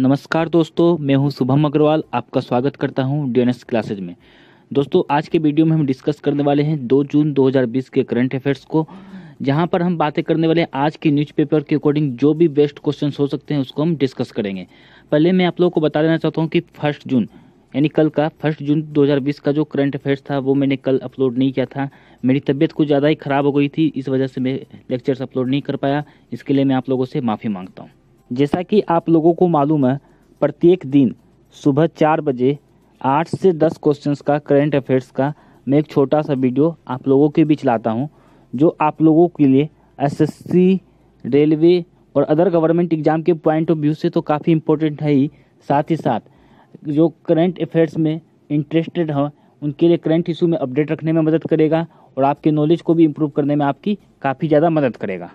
नमस्कार दोस्तों मैं हूं शुभम अग्रवाल आपका स्वागत करता हूं डीएनएस क्लासेज में दोस्तों आज के वीडियो में हम डिस्कस करने वाले हैं 2 जून 2020 के करंट अफेयर्स को जहां पर हम बातें करने वाले हैं आज के न्यूज़पेपर के अकॉर्डिंग जो भी बेस्ट क्वेश्चन हो सकते हैं उसको हम डिस्कस करेंगे पहले मैं आप लोगों को बता देना चाहता हूँ कि फर्स्ट जून यानी कल का फर्स्ट जून 2020 का जो करंट अफेयर्स था वो मैंने कल अपलोड नहीं किया था मेरी तबीयत कुछ ज़्यादा ही ख़राब हो गई थी इस वजह से मैं लेक्चर्स अपलोड नहीं कर पाया इसके लिए मैं आप लोगों से माफ़ी मांगता हूँ जैसा कि आप लोगों को मालूम है प्रत्येक दिन सुबह चार बजे आठ से दस क्वेश्चंस का करेंट अफेयर्स का मैं एक छोटा सा वीडियो आप लोगों के बीच लाता हूं जो आप लोगों के लिए एसएससी रेलवे और अदर गवर्नमेंट एग्ज़ाम के पॉइंट ऑफ व्यू से तो काफ़ी इम्पोर्टेंट है ही साथ ही साथ जो करंट अफेयर्स में इंटरेस्टेड हों उनके लिए करंट इशू में अपडेट रखने में मदद करेगा और आपके नॉलेज को भी इम्प्रूव करने में आपकी काफ़ी ज़्यादा मदद करेगा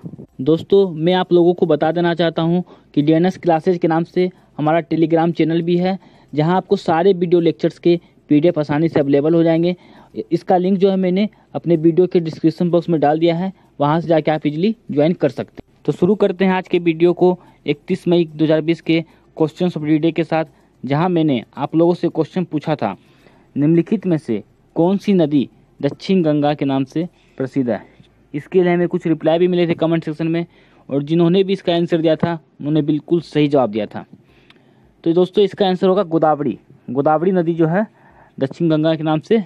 दोस्तों मैं आप लोगों को बता देना चाहता हूँ कि डी क्लासेज के नाम से हमारा टेलीग्राम चैनल भी है जहाँ आपको सारे वीडियो लेक्चर्स के पी आसानी से अवेलेबल हो जाएंगे इसका लिंक जो है मैंने अपने वीडियो के डिस्क्रिप्शन बॉक्स में डाल दिया है वहाँ से जाके आप इजली ज्वाइन कर सकते हैं तो शुरू करते हैं आज के वीडियो को 31 मई 2020 के क्वेश्चन ऑफ डी डे के साथ जहां मैंने आप लोगों से क्वेश्चन पूछा था निम्नलिखित में से कौन सी नदी दक्षिण गंगा के नाम से प्रसिद्ध है इसके लिए हमें कुछ रिप्लाई भी मिले थे कमेंट सेक्शन में और जिन्होंने भी इसका आंसर दिया था उन्होंने बिल्कुल सही जवाब दिया था तो दोस्तों इसका आंसर होगा गोदावरी गोदावरी नदी जो है दक्षिण गंगा के नाम से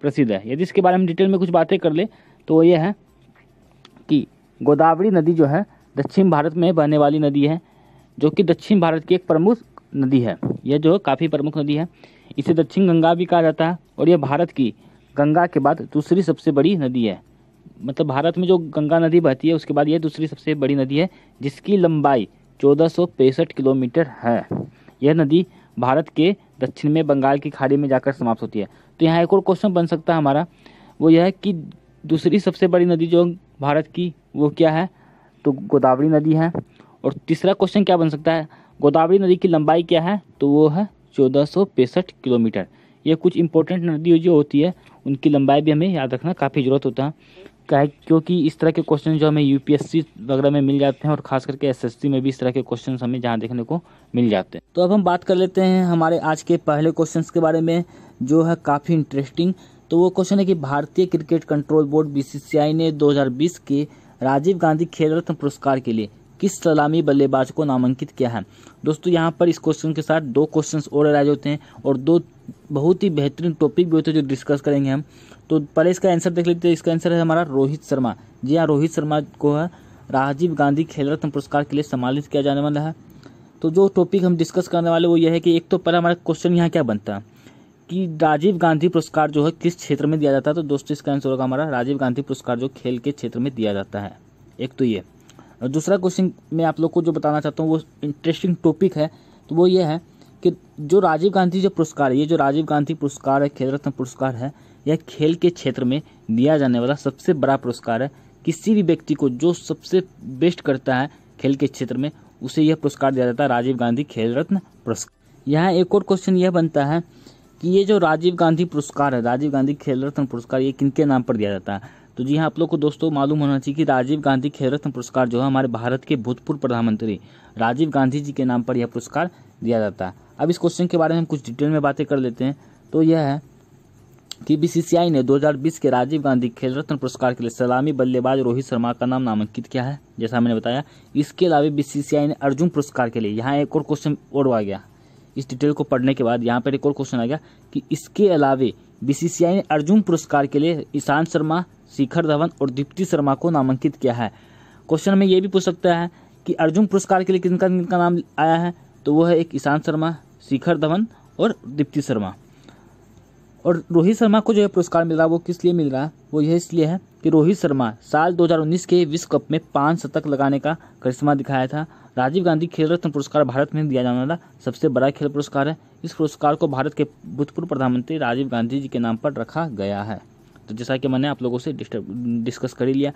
प्रसिद्ध है यदि इसके बारे में डिटेल में कुछ बातें कर ले तो वो है कि गोदावरी नदी जो है दक्षिण भारत में बहने वाली नदी है जो कि दक्षिण भारत की एक प्रमुख नदी है यह जो काफ़ी प्रमुख नदी है इसे दक्षिण गंगा भी कहा जाता है और यह भारत की गंगा के बाद दूसरी सबसे बड़ी नदी है मतलब भारत में जो गंगा नदी बहती है उसके बाद यह दूसरी सबसे बड़ी नदी है जिसकी लंबाई चौदह किलोमीटर है यह नदी भारत के दक्षिण में बंगाल की खाड़ी में जाकर समाप्त होती है तो यहाँ एक और क्वेश्चन बन सकता है हमारा वो यह है कि दूसरी सबसे बड़ी नदी जो भारत की वो क्या है तो गोदावरी नदी है और तीसरा क्वेश्चन क्या बन सकता है गोदावरी नदी की लंबाई क्या है तो वो है चौदह किलोमीटर यह कुछ इंपॉर्टेंट नदी जो होती है उनकी लंबाई भी हमें याद रखना काफ़ी ज़रूरत होता है क्या क्योंकि इस तरह के क्वेश्चन जो हमें यूपीएससी वगैरह में मिल जाते हैं और खास करके एसएससी में भी इस तरह के क्वेश्चन हमें जहाँ देखने को मिल जाते हैं तो अब हम बात कर लेते हैं हमारे आज के पहले क्वेश्चन के बारे में जो है काफ़ी इंटरेस्टिंग तो वो क्वेश्चन है कि भारतीय क्रिकेट कंट्रोल बोर्ड बी ने दो के राजीव गांधी खेल रत्न पुरस्कार के लिए किस सलामी बल्लेबाज को नामांकित किया है दोस्तों यहाँ पर इस क्वेश्चन के साथ दो क्वेश्चंस और अराइज होते हैं और दो बहुत ही बेहतरीन टॉपिक भी होते जो डिस्कस करेंगे हम तो पहले इसका आंसर देख लेते हैं इसका आंसर है हमारा रोहित शर्मा जी हाँ रोहित शर्मा को है राजीव गांधी खेल रत्न पुरस्कार के लिए सम्मानित किया जाने वाला है तो जो टॉपिक हम डिस्कस करने वाले वो ये है कि एक तो पहला हमारा क्वेश्चन यहाँ क्या बनता है कि राजीव गांधी पुरस्कार जो है किस क्षेत्र में दिया जाता है तो दोस्तों इसका आंसर होगा हमारा राजीव गांधी पुरस्कार जो खेल के क्षेत्र में दिया जाता है एक तो ये और दूसरा क्वेश्चन मैं आप लोग को जो बताना चाहता हूँ वो इंटरेस्टिंग टॉपिक है तो वो ये है कि जो राजीव गांधी जो पुरस्कार ये जो राजीव गांधी पुरस्कार है खेल रत्न पुरस्कार है यह खेल के क्षेत्र में दिया जाने वाला सबसे बड़ा पुरस्कार है किसी भी व्यक्ति को जो सबसे बेस्ट करता है खेल के क्षेत्र में उसे यह पुरस्कार दिया जाता है राजीव गांधी खेल रत्न पुरस्कार यहाँ एक और क्वेश्चन यह बनता है कि ये जो राजीव गांधी पुरस्कार है राजीव गांधी खेल रत्न पुरस्कार ये किनके नाम पर दिया जाता है तो जी हाँ आप लोग को दोस्तों मालूम होना चाहिए कि राजीव गांधी खेल रत्न पुरस्कार जो है हमारे भारत के भूतपूर्व प्रधानमंत्री राजीव गांधी जी के नाम पर यह पुरस्कार दिया जाता है अब इस क्वेश्चन के बारे में हम कुछ डिटेल में बातें कर लेते हैं तो यह है कि बीसीसीआई ने 2020 के राजीव गांधी खेल रत्न पुरस्कार के लिए सलामी बल्लेबाज रोहित शर्मा का नाम नामांकित किया है जैसा मैंने बताया इसके अलावा बी ने अर्जुन पुरस्कार के लिए यहाँ एक और क्वेश्चन और आ गया इस डिटेल को पढ़ने के बाद यहाँ पर एक और क्वेश्चन आ गया कि इसके अलावा बी ने अर्जुन पुरस्कार के लिए ईशांत शर्मा शिखर धवन और दीप्ति शर्मा को नामांकित किया है क्वेश्चन में ये भी पूछ सकता है कि अर्जुन पुरस्कार के लिए किनका किनका नाम आया है तो वो है एक ईशांत शर्मा शिखर धवन और दीप्ति शर्मा और रोहित शर्मा को जो है पुरस्कार मिल रहा है वो किस लिए मिल रहा है वो यह इसलिए है कि रोहित शर्मा साल 2019 के विश्व कप में पाँच शतक लगाने का करिश्मा दिखाया था राजीव गांधी खेल रत्न पुरस्कार भारत में दिया जाने वाला सबसे बड़ा खेल पुरस्कार है इस पुरस्कार को भारत के भूतपूर्व प्रधानमंत्री राजीव गांधी जी के नाम पर रखा गया है तो जैसा कि मैंने आप लोगों से डिस्कस कर ही लिया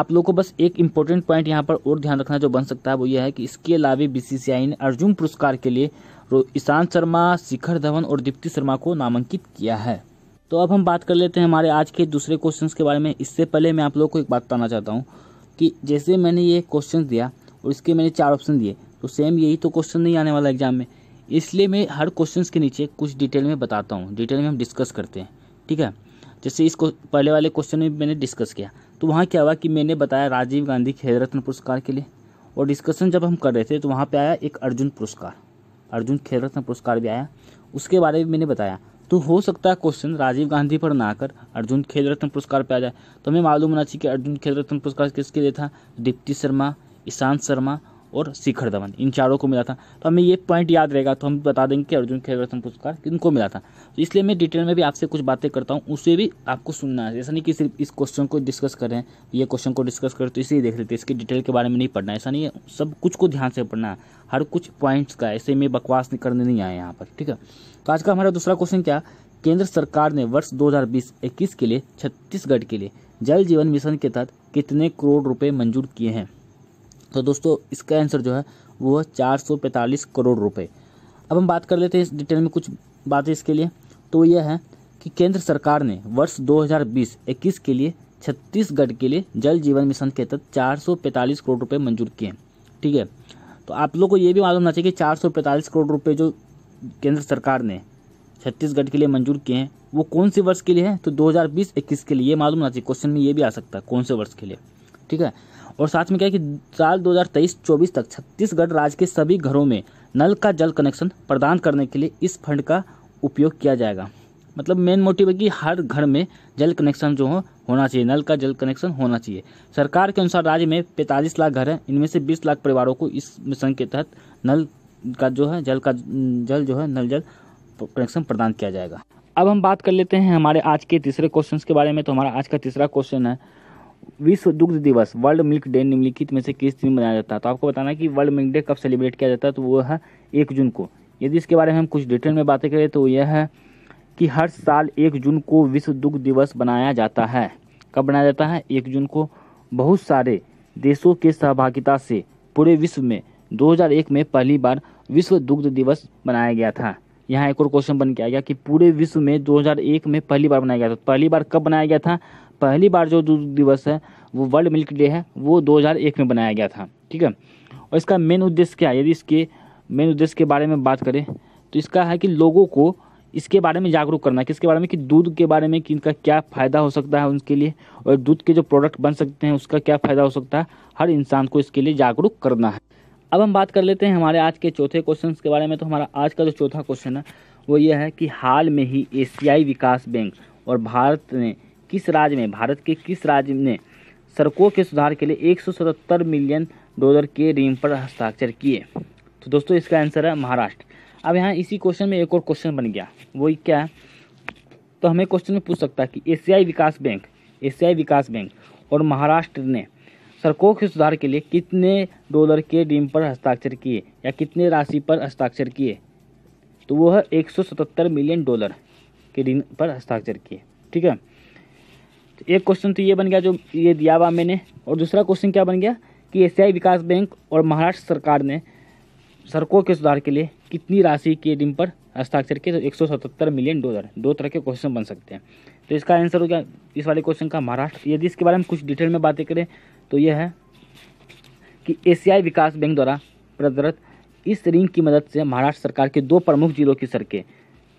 आप लोगों को बस एक इंपॉर्टेंट पॉइंट यहाँ पर और ध्यान रखना जो बन सकता है वो ये है कि इसके अलावा बीसीसीआई ने अर्जुन पुरस्कार के लिए ईशांत शर्मा शिखर धवन और दीप्ति शर्मा को नामांकित किया है तो अब हम बात कर लेते हैं हमारे आज के दूसरे क्वेश्चन के बारे में इससे पहले मैं आप लोगों को एक बात बताना चाहता हूँ कि जैसे मैंने ये क्वेश्चन दिया और इसके मैंने चार ऑप्शन दिए तो सेम यही तो क्वेश्चन नहीं आने वाला एग्जाम में इसलिए मैं हर क्वेश्चन के नीचे कुछ डिटेल में बताता हूँ डिटेल में हम डिस्कस करते हैं ठीक है जैसे इसको पहले वाले क्वेश्चन में मैंने डिस्कस किया तो वहाँ क्या हुआ कि मैंने बताया राजीव गांधी खेल रत्न पुरस्कार के लिए और डिस्कशन जब हम कर रहे थे तो वहाँ पे आया एक अर्जुन पुरस्कार अर्जुन खेल रत्न पुरस्कार भी आया उसके बारे में मैंने बताया तो हो सकता है क्वेश्चन राजीव गांधी पर ना आकर अर्जुन खेल रत्न पुरस्कार पर आ जाए तो हमें मालूम होना चाहिए कि अर्जुन खेल रत्न पुरस्कार किसके लिए था दीप्ति शर्मा ईशांत शर्मा और शिखर धवन इन चारों को मिला था तो हमें ये पॉइंट याद रहेगा तो हम बता देंगे कि अर्जुन खेल रत्न पुरस्कार किनको मिला था तो इसलिए मैं डिटेल में भी आपसे कुछ बातें करता हूँ उसे भी आपको सुनना है ऐसा नहीं कि सिर्फ इस क्वेश्चन को डिस्कस करें ये क्वेश्चन को डिस्कस करें तो इसे देख लेते हैं इसकी डिटेल के बारे में नहीं पढ़ना ऐसा नहीं है सब कुछ को ध्यान से पढ़ना है हर कुछ पॉइंट्स का ऐसे में बकवास करने नहीं आए यहाँ पर ठीक है तो आज का हमारा दूसरा क्वेश्चन क्या केंद्र सरकार ने वर्ष 2020-21 के लिए छत्तीसगढ़ के लिए जल जीवन मिशन के तहत कितने करोड़ रुपए मंजूर किए हैं तो दोस्तों इसका आंसर जो है वो है चार सौ पैंतालीस करोड़ रुपए अब हम बात कर लेते हैं इस डिटेल में कुछ बातें इसके लिए तो यह है कि केंद्र सरकार ने वर्ष 2020-21 के लिए छत्तीसगढ़ के लिए जल जीवन मिशन के तहत चार करोड़ रुपये मंजूर किए हैं ठीक है तो आप लोग को ये भी मालूम होना चाहिए कि चार करोड़ रुपये जो केंद्र सरकार ने छत्तीसगढ़ के लिए मंजूर किए हैं वो कौन से वर्ष के लिए है तो 2020-21 के लिए मालूम होना चाहिए क्वेश्चन में ये भी आ सकता है कौन से वर्ष के लिए ठीक है और साथ में क्या है कि साल 2023-24 तक छत्तीसगढ़ राज्य के सभी घरों में नल का जल कनेक्शन प्रदान करने के लिए इस फंड का उपयोग किया जाएगा मतलब मेन मोटिव है कि हर घर में जल कनेक्शन जो हो होना चाहिए नल का जल कनेक्शन होना चाहिए सरकार के अनुसार राज्य में पैंतालीस लाख घर हैं इनमें से बीस लाख परिवारों को इस मिशन के तहत नल का जो है जल का जल जो है नल जल कनेक्शन प्रदान किया जाएगा अब हम बात कर लेते हैं हमारे आज के तीसरे क्वेश्चन के बारे में तो हमारा आज का तीसरा क्वेश्चन है विश्व दुग्ध दिवस वर्ल्ड मिल्क डे निम्नलिखित में से किस दिन मनाया जाता है तो आपको बताना है कि वर्ल्ड मिल्क डे कब सेलिब्रेट किया जाता है तो वो है एक जून को यदि इसके बारे में हम कुछ डिटेल में बातें करें तो यह है कि हर साल एक जून को विश्व दुग्ध दिवस बनाया जाता है कब बनाया जाता है एक जून को बहुत सारे देशों के सहभागिता से पूरे विश्व में 2001 में पहली बार विश्व दुग्ध दिवस बनाया गया था यहाँ एक और क्वेश्चन बन के आ गया कि पूरे विश्व में 2001 में पहली बार बनाया गया था तो पहली बार कब बनाया गया था पहली बार जो दूध दिवस है वो वर्ल्ड मिल्क डे है वो 2001 में बनाया गया था ठीक है और इसका मेन उद्देश्य क्या है यदि इसके मेन उद्देश्य के बारे में बात करें तो इसका है कि लोगों को इसके बारे में जागरूक करना किसके बारे में कि दूध के बारे में कि इनका क्या फ़ायदा हो सकता है उनके लिए और दूध के जो प्रोडक्ट बन सकते हैं उसका क्या फ़ायदा हो सकता है हर इंसान को इसके लिए जागरूक करना है अब हम बात कर लेते हैं हमारे आज के चौथे क्वेश्चन के बारे में तो हमारा आज का जो चौथा क्वेश्चन है वो ये है कि हाल में ही एशियाई विकास बैंक और भारत ने किस राज्य में भारत के किस राज्य ने सड़कों के सुधार के लिए 177 मिलियन डॉलर के ऋण पर हस्ताक्षर किए तो दोस्तों इसका आंसर है महाराष्ट्र अब यहाँ इसी क्वेश्चन में एक और क्वेश्चन बन गया वही क्या है तो हमें क्वेश्चन में पूछ सकता है कि एशियाई विकास बैंक एशियाई विकास बैंक और महाराष्ट्र ने सड़कों के सुधार के लिए कितने डॉलर के ऋण पर हस्ताक्षर किए या कितने राशि पर हस्ताक्षर किए तो वो है 177 मिलियन डॉलर के ऋण पर हस्ताक्षर किए ठीक है एक क्वेश्चन तो ये बन गया जो ये दिया हुआ मैंने और दूसरा क्वेश्चन क्या बन गया कि एशियाई विकास बैंक और महाराष्ट्र सरकार ने सड़कों के सुधार के लिए कितनी राशि के ऋण पर हस्ताक्षर किए तो एक मिलियन डॉलर दो तरह के क्वेश्चन बन सकते हैं तो इसका आंसर हो गया इस वाले क्वेश्चन का महाराष्ट्र यदि इसके बारे में कुछ डिटेल में बातें करें तो यह है कि एशियाई विकास बैंक द्वारा प्रदरत इस रिंग की मदद से महाराष्ट्र सरकार के दो प्रमुख जिलों की सड़कें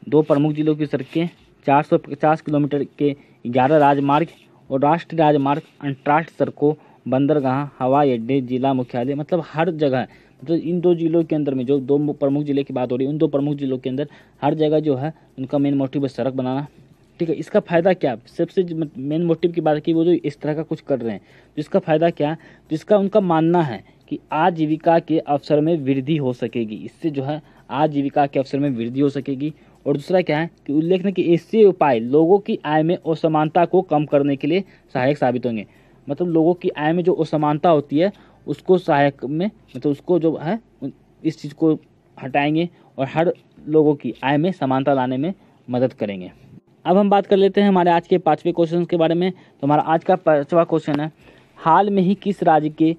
दो प्रमुख जिलों की सड़कें 450 किलोमीटर के ग्यारह राजमार्ग और राष्ट्रीय राजमार्ग अंतर्राष्ट्रीय सड़कों बंदरगाह हवाई अड्डे जिला मुख्यालय मतलब हर जगह मतलब इन दो जिलों के अंदर में जो दो प्रमुख ज़िले की बात हो रही है उन दो प्रमुख ज़िलों के अंदर हर जगह जो है उनका मेन मोटिव है सड़क बनाना ठीक है इसका फ़ायदा क्या सबसे मेन मोटिव मतलब की बात की वो जो इस तरह का कुछ कर रहे हैं जिसका तो फ़ायदा क्या जिसका तो उनका मानना है कि आजीविका के अवसर में वृद्धि हो सकेगी इससे जो है आजीविका के अवसर में वृद्धि हो सकेगी और दूसरा क्या है कि उल्लेखन के ऐसे उपाय लोगों की आय में असमानता को कम करने के लिए सहायक साबित होंगे मतलब लोगों की आय में जो असमानता होती है उसको सहायक में मतलब उसको जो है इस चीज़ को हटाएंगे और हर लोगों की आय में समानता लाने में मदद करेंगे अब हम बात कर लेते हैं हमारे आज के पाँचवें क्वेश्चन के बारे में तो हमारा आज का पाँचवा क्वेश्चन है हाल में ही किस राज्य के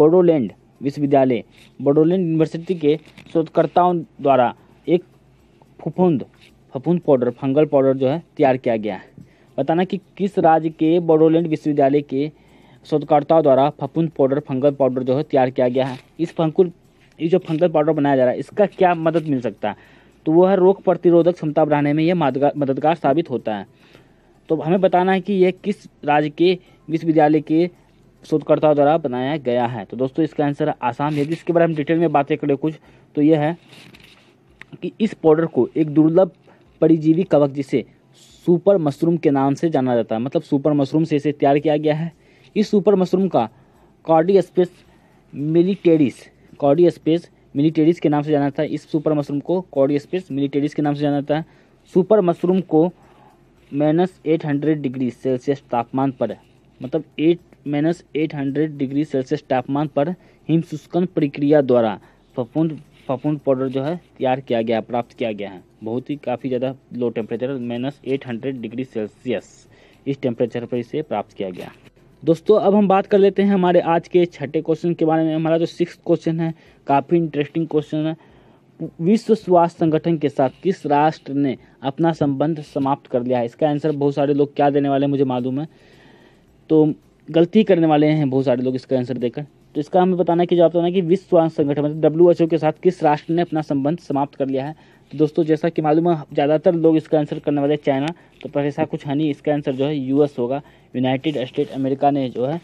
बोडोलैंड विश्वविद्यालय बोडोलैंड यूनिवर्सिटी के शोधकर्ताओं द्वारा फफूंद फफूंद पाउडर फंगल पाउडर जो है तैयार किया गया है बताना कि किस राज्य के बोडोलैंड विश्वविद्यालय के शोधकर्ताओं द्वारा फफूंद पाउडर फंगल पाउडर जो है तैयार किया गया है इस फंकुल ये जो फंगल पाउडर बनाया जा रहा है इसका क्या मदद मिल सकता है तो वह रोग प्रतिरोधक क्षमता बढ़ाने में यह मददगार साबित होता है तो हमें बताना है कि यह किस राज्य के विश्वविद्यालय के शोधकर्ताओं द्वारा बनाया गया है तो दोस्तों इसका आंसर आसाम है जिसके बारे में डिटेल में बातें करें कुछ तो यह है कि इस पाउडर को एक दुर्लभ परिजीवी कवक जिसे सुपर मशरूम के नाम से जाना जाता है मतलब सुपर मशरूम से इसे तैयार किया गया है इस सुपर मशरूम का cordyceps militaris cordyceps militaris के नाम से जाना जाता है इस सुपर मशरूम को कॉडी स्पेस मिलिटेरिस के नाम से जाना जाता है सुपर मशरूम को minus eight hundred degree Celsius तापमान पर मतलब at minus eight hundred degree Celsius तापमान पर हिमशुष्कन प्रक्रिया द्वारा फफूंद फफूंद पाउडर जो है तैयार किया गया प्राप्त किया गया है बहुत ही काफ़ी ज़्यादा low temperature minus eight hundred degree Celsius इस टेम्परेचर पर इसे प्राप्त किया गया दोस्तों अब हम बात कर लेते हैं हमारे आज के छठे क्वेश्चन के बारे में हमारा जो सिक्स क्वेश्चन है काफ़ी इंटरेस्टिंग क्वेश्चन है विश्व स्वास्थ्य संगठन के साथ किस राष्ट्र ने अपना संबंध समाप्त कर लिया है इसका आंसर बहुत सारे लोग क्या देने वाले हैं मुझे मालूम है तो गलती करने वाले हैं बहुत सारे लोग इसका आंसर देकर तो इसका हमें बताना कि जवाब बताना तो कि विश्व स्वास्थ्य संगठन मतलब डब्ल्यू के साथ किस राष्ट्र ने अपना संबंध समाप्त कर लिया है तो दोस्तों जैसा कि मालूम है ज़्यादातर लोग इसका आंसर करने वाले चाइना तो ऐसा कुछ हानि इसका आंसर जो है यूएस होगा यूनाइटेड स्टेट अमेरिका ने जो है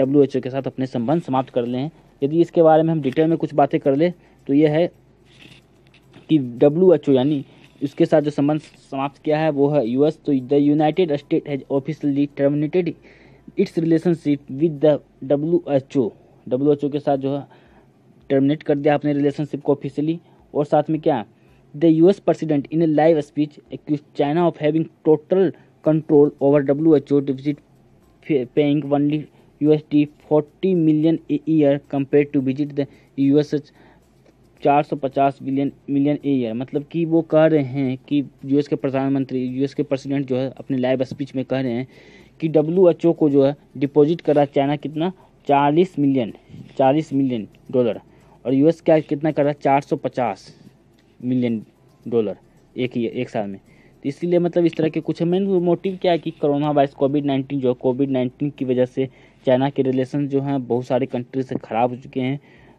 डब्ल्यू के साथ अपने संबंध समाप्त कर लिए हैं यदि इसके बारे में हम डिटेल में कुछ बातें कर लें तो यह है कि डब्ल्यू यानी उसके साथ जो संबंध समाप्त किया है वो है यूएस तो the United State has officially terminated its relationship with the W H O W H O के साथ जो है टर्मिनेट कर दिया अपने रिलेशनशिप को ऑफिशियली और साथ में क्या the U S president in a live speech accuse China of having total control over W H O despite paying only U S D forty million a year compare to visit the U S H चार सौ पचास billion million a year मतलब कि वो कह रहे हैं कि यू एस के प्रधानमंत्री यू एस के प्रेसिडेंट जो है अपने लाइव स्पीच में कह रहे हैं कि डब्ल्यू एच ओ को जो है डिपॉजिट करा चाइना कितना चालीस मिलियन चालीस मिलियन डॉलर और यूएस क्या कितना कर रहा है चार सौ पचास मिलियन डॉलर एक ही एक साल में तो इसलिए मतलब इस तरह के कुछ मेन मोटिव क्या है कि कोरोना वायरस कोविड नाइन्टीन जो है कोविड नाइन्टीन की वजह से चाइना के रिलेशन जो हैं बहुत सारे कंट्री से ख़राब हो चुके हैं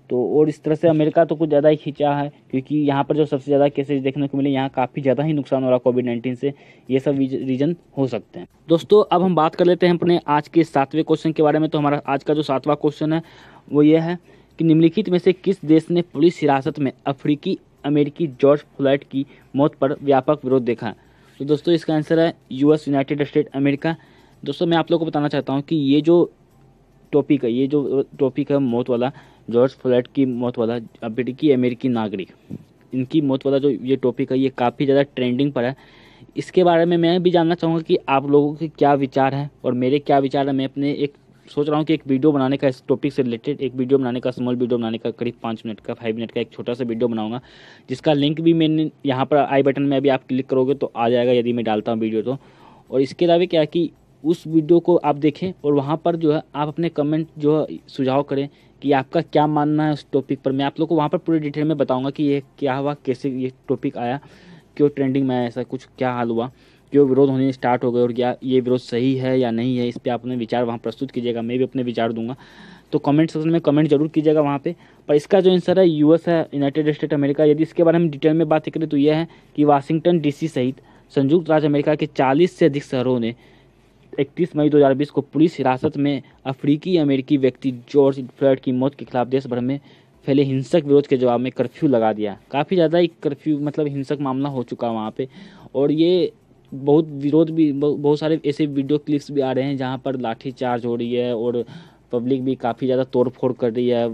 तो और इस तरह से अमेरिका तो कुछ ज़्यादा ही खींचा है क्योंकि यहाँ पर जो सबसे ज़्यादा केसेज देखने को मिले यहाँ काफ़ी ज़्यादा ही नुकसान हो रहा कोविड नाइन्टीन से ये सब रीजन हो सकते हैं दोस्तों अब हम बात कर लेते हैं अपने आज के सातवें क्वेश्चन के बारे में तो हमारा आज का जो सातवां क्वेश्चन है वो ये है कि निम्नलिखित में से किस देश ने पुलिस हिरासत में अफ्रीकी अमेरिकी जॉर्ज फ्लाइट की मौत पर व्यापक विरोध देखा तो दोस्तों इसका आंसर है यूएस यूनाइटेड स्टेट अमेरिका दोस्तों मैं आप लोगों को बताना चाहता हूँ कि ये जो टॉपिक है ये जो टॉपिक है मौत वाला जॉर्ज फ्लैट की मौत वाला अमेरिकी अमेरिकी नागरिक इनकी मौत वाला जो ये टॉपिक है ये काफ़ी ज़्यादा ट्रेंडिंग पर है इसके बारे में मैं भी जानना चाहूँगा कि आप लोगों के क्या विचार हैं और मेरे क्या विचार हैं मैं अपने एक सोच रहा हूँ कि एक वीडियो बनाने का इस टॉपिक से रिलेटेड एक वीडियो बनाने का स्मॉल वीडियो बनाने का करीब पाँच मिनट का फाइव मिनट का एक छोटा सा वीडियो बनाऊंगा जिसका लिंक भी मैंने यहाँ पर आई बटन में अभी आप क्लिक करोगे तो आ जाएगा यदि मैं डालता हूँ वीडियो तो और इसके अलावा क्या कि उस वीडियो को आप देखें और वहाँ पर जो है आप अपने कमेंट जो है सुझाव करें कि आपका क्या मानना है उस टॉपिक पर मैं आप लोग को वहाँ पर पूरे डिटेल में बताऊँगा कि ये क्या हुआ कैसे ये टॉपिक आया क्यों ट्रेंडिंग में आया ऐसा कुछ क्या हाल हुआ क्यों विरोध होने स्टार्ट हो गए और क्या ये विरोध सही है या नहीं है इस पर आप अपने विचार वहाँ प्रस्तुत कीजिएगा मैं भी अपने विचार दूंगा तो कमेंट सेक्शन में कमेंट जरूर कीजिएगा वहाँ पे पर इसका जो आंसर है यूएस है यूनाइटेड स्टेट अमेरिका यदि इसके बारे में डिटेल में बात करें तो यह है कि वाशिंगटन डीसी सहित संयुक्त राज्य अमेरिका के 40 से अधिक शहरों ने इकतीस मई 2020 को पुलिस हिरासत में अफ्रीकी अमेरिकी व्यक्ति जॉर्ज फ्लॉयड की मौत के खिलाफ देश भर में फैले हिंसक विरोध के जवाब में कर्फ्यू लगा दिया काफ़ी ज़्यादा एक कर्फ्यू मतलब हिंसक मामला हो चुका है वहाँ पर और ये बहुत विरोध भी बहुत सारे ऐसे वीडियो क्लिप्स भी आ रहे हैं जहाँ पर लाठी चार्ज हो रही है और पब्लिक भी काफ़ी ज़्यादा तोड़ फोड़ कर रही है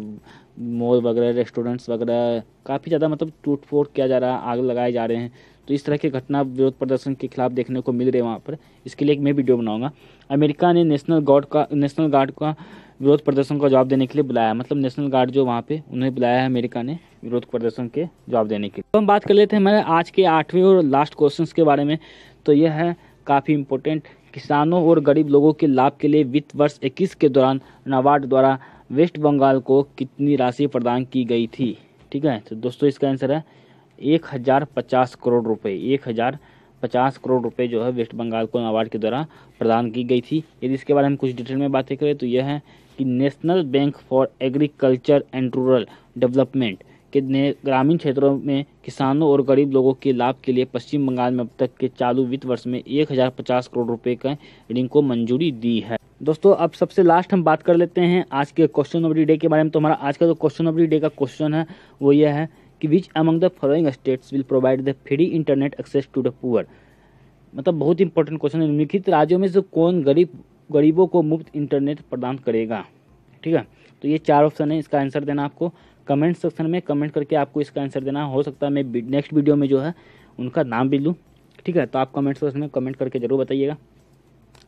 मॉल वगैरह रेस्टोरेंट्स वगैरह काफ़ी ज़्यादा मतलब टूट फोड़ किया जा रहा है आग लगाए जा रहे हैं तो इस तरह की घटना विरोध प्रदर्शन के खिलाफ देखने को मिल रही है वहाँ पर इसके लिए एक मैं वीडियो बनाऊंगा अमेरिका ने नेशनल गार्ड का नेशनल गार्ड का विरोध प्रदर्शन का जवाब देने के लिए बुलाया मतलब नेशनल गार्ड जो वहाँ पे उन्हें बुलाया है अमेरिका ने विरोध प्रदर्शन के जवाब देने के लिए तो हम बात कर लेते हैं हमारे आज के आठवें और लास्ट क्वेश्चन के बारे में तो यह है काफ़ी इम्पोर्टेंट किसानों और गरीब लोगों के लाभ के लिए वित्त वर्ष इक्कीस के दौरान नाबार्ड द्वारा वेस्ट बंगाल को कितनी राशि प्रदान की गई थी ठीक है तो दोस्तों इसका आंसर है एक हज़ार पचास करोड़ रुपए एक हज़ार पचास करोड़ रुपए जो है वेस्ट बंगाल को नाबार्ड के द्वारा प्रदान की गई थी यदि इसके बारे में कुछ डिटेल में बातें करें तो यह है कि National Bank for Agriculture and Rural Development के ने ग्रामीण क्षेत्रों में किसानों और गरीब लोगों के लाभ के लिए पश्चिम बंगाल में अब तक के चालू वित्त वर्ष में एक हज़ार पचास करोड़ रुपये का ऋण को मंजूरी दी है दोस्तों अब सबसे लास्ट हम बात कर लेते हैं आज के क्वेश्चन ऑफ डी डे के बारे में तो हमारा आज का जो क्वेश्चन ऑफ डी डे का क्वेश्चन है वो यह है कि which among the following states will provide the free internet access to the poor मतलब बहुत इंपॉर्टेंट क्वेश्चन है निम्नलिखित राज्यों में से कौन गरीब गरीबों को मुफ्त इंटरनेट प्रदान करेगा ठीक है तो ये चार ऑप्शन है इसका आंसर देना आपको कमेंट सेक्शन में कमेंट करके आपको इसका आंसर देना हो सकता है मैं नेक्स्ट वीडियो में जो है उनका नाम भी लूँ ठीक है तो आप कमेंट सेक्शन में कमेंट करके ज़रूर बताइएगा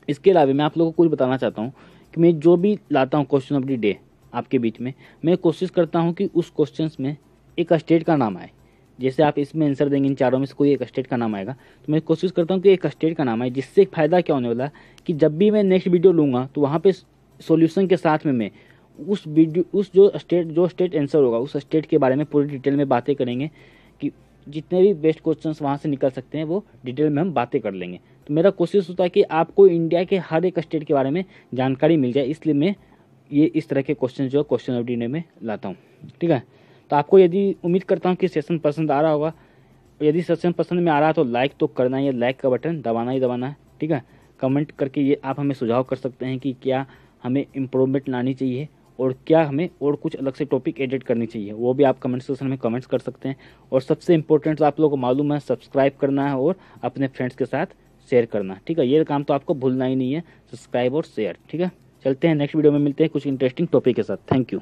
इसके अलावा मैं आप लोगों को कुछ बताना चाहता हूँ कि मैं जो भी लाता हूँ क्वेश्चन ऑफ द डे आपके बीच में मैं कोशिश करता हूँ कि उस क्वेश्चन में एक स्टेट का नाम आए जैसे आप इसमें आंसर देंगे इन चारों में से कोई एक स्टेट का नाम आएगा तो मैं कोशिश करता हूँ कि एक स्टेट का नाम आए जिससे फ़ायदा क्या होने वाला कि जब भी मैं नेक्स्ट वीडियो लूँगा तो वहाँ पे सोल्यूशन के साथ में मैं उस वीडियो उस जो स्टेट जो स्टेट आंसर होगा उस स्टेट के बारे में पूरी डिटेल में बातें करेंगे कि जितने भी बेस्ट क्वेश्चन वहाँ से निकल सकते हैं वो डिटेल में हम बातें कर लेंगे तो मेरा कोशिश होता है कि आपको इंडिया के हर एक स्टेट के बारे में जानकारी मिल जाए इसलिए मैं ये इस तरह के क्वेश्चन जो है क्वेश्चन ऑफ डीने में लाता हूँ ठीक है तो आपको यदि उम्मीद करता हूँ कि सेशन पसंद आ रहा होगा यदि सेशन पसंद में आ रहा है तो लाइक तो करना ही है लाइक का बटन दबाना ही दबाना है ठीक है कमेंट करके ये आप हमें सुझाव कर सकते हैं कि क्या हमें इम्प्रूवमेंट लानी चाहिए और क्या हमें और कुछ अलग से टॉपिक एडिट करनी चाहिए वो भी आप कमेंट सेक्शन में कमेंट्स कर सकते हैं और सबसे इम्पोर्टेंट तो आप लोगों को मालूम है सब्सक्राइब करना है और अपने फ्रेंड्स के साथ शेयर करना ठीक है ये काम तो आपको भूलना ही नहीं है सब्सक्राइब और शेयर ठीक है चलते हैं नेक्स्ट वीडियो में मिलते हैं कुछ इंटरेस्टिंग टॉपिक के साथ थैंक यू